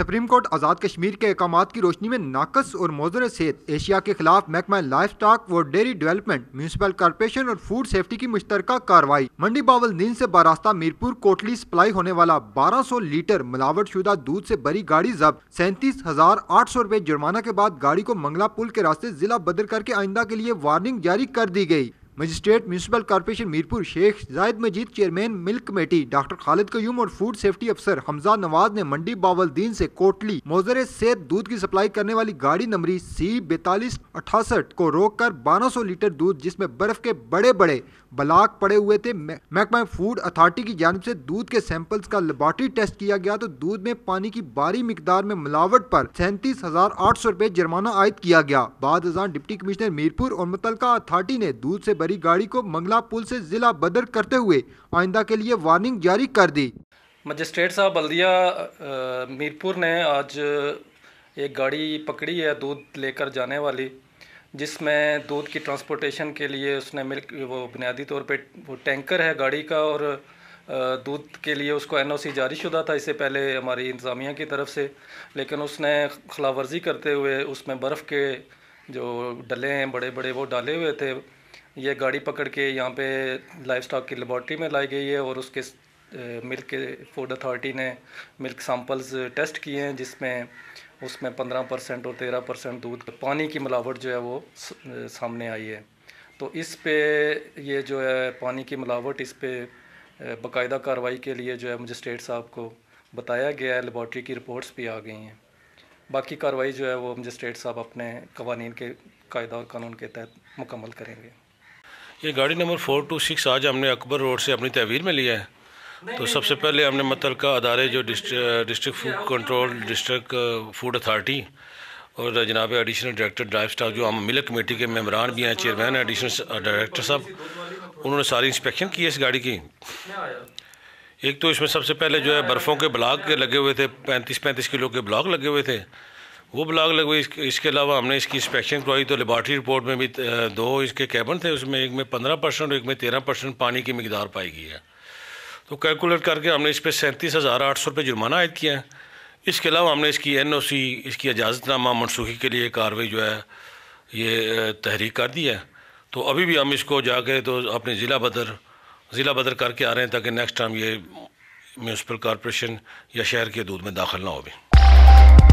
supreme court आज़ाद कश्मीर के अहकाम की रोशनी में नाकस और मौजूद सेहत एशिया के खिलाफ महकमा लाइफ स्टाक और डेयरी डेवलपमेंट म्यूनसिपल कॉरपोरेशन और फूड सेफ्टी की मुश्तर कार्रवाई मंडी बावल नींद से बारास्ता मीरपुर कोटली सप्लाई होने वाला 1200 लीटर मिलावट शुदा दूध से भरी गाड़ी जब्त सैंतीस हजार आठ सौ रुपए जुर्माना के बाद गाड़ी को मंगला पुल के रास्ते जिला बदल करके आइंदा के लिए वार्निंग जारी कर दी गयी magistrate municipal corporation Mirpur Sheikh Zayed Majeed chairman milk committee doctor Khalid Qayyum और फूड सेफ्टी अफसर हमजा नवाज ने मंडी बावलदीन से कोटली मोजर से दूध की सप्लाई करने वाली गाड़ी नंबरी सी बैतालीस अठासठ को रोक कर बारह सौ लीटर दूध जिसमे बर्फ के बड़े बड़े ब्लाक पड़े हुए थे महकमा फूड अथॉरिटी की जानब से दूध के सैंपल्स का लेबॉरटरी टेस्ट किया गया तो दूध में पानी की भारी मकदार में मिलावट पर सैंतीस हजार आठ सौ रुपये जुर्माना आयद किया गया बाद डिप्टी कमिश्नर मीरपुर और मुतल अथॉरिटी ने दूध से बड़ी बड़ी गाड़ी को मंगला पुल से जिला बदर करते हुए आइंदा के लिए वार्निंग जारी कर दी मजिस्ट्रेट साहब बल्दिया मीरपुर ने आज एक गाड़ी पकड़ी है दूध लेकर जाने वाली जिसमें दूध की ट्रांसपोर्टेशन के लिए उसने मिल्क वो बुनियादी तौर पे वो टैंकर है गाड़ी का और दूध के लिए उसको एनओसी शुदा था इससे पहले हमारी इंतज़ामिया की तरफ से लेकिन उसने खिलाफ वर्जी करते हुए उसमें बर्फ़ के जो डले हैं बड़े बड़े वो डाले हुए थे ये गाड़ी पकड़ के यहाँ पे लाइफ स्टॉक की लेबॉर्ट्री में लाई गई है और उसके मिल्क फूड अथॉरिटी ने मिल्क सैम्पल्स टेस्ट किए हैं जिसमें उसमें पंद्रह परसेंट और तेरह परसेंट दूध पानी की मिलावट जो है वो सामने आई है तो इस पे ये जो है पानी की मिलावट इस पे बाकायदा कार्रवाई के लिए जो है मजिस्ट्रेट साहब को बताया गया है लेबॉर्ट्री की रिपोर्ट्स भी आ गई हैं बाकी कार्रवाई जो है वो मजिस्ट्रेट साहब अपने कवानीन के कायदा और कानून के तहत मुकम्मल करेंगे ये गाड़ी नंबर फोर टू सिक्स आज हमने अकबर रोड से अपनी तहवीर में लिया है तो सबसे पहले हमने मतलब का अदारे जो district food control district food authority और जनाब एडिशनल डायरेक्टर ड्राइव स्टाफ जो हम मिलक कमेटी के मेम्बरान भी हैं चेयरमैन हैं एडिशनल डायरेक्टर साहब उन्होंने सारी इंस्पेक्शन की है इस गाड़ी की एक तो इसमें सबसे पहले जो है बर्फ़ों के ब्लॉक लगे हुए थे पैंतीस पैंतीस किलो के ब्लॉक लगे हुए थे वो ब्लॉक लगवाई इसके, इसके अलावा हमने इसकी इंस्पेक्शन करवाई तो लेबार्ट्री रिपोर्ट में भी दो इसके कैबन थे उसमें एक में पंद्रह परसेंट और एक में तेरह परसेंट पानी की मकदार पाई गई है तो कैलकुलेट करके हमने इस पर सैंतीस हज़ार आठ सौ रुपये जुर्माना आयद किया है इसके अलावा हमने इसकी एन ओ सी इसकी इजाज़तनामा मनसूखी के लिए कार्रवाई जो है ये तहरीक कर दी है तो अभी भी हम इसको जाके तो अपने ज़िला बदर ज़िला बदर करके आ रहे हैं ताकि नेक्स्ट टाइम ये म्यूनसिपल कॉरपोरेशन या शहर के दूध में दाखिल ना हो भी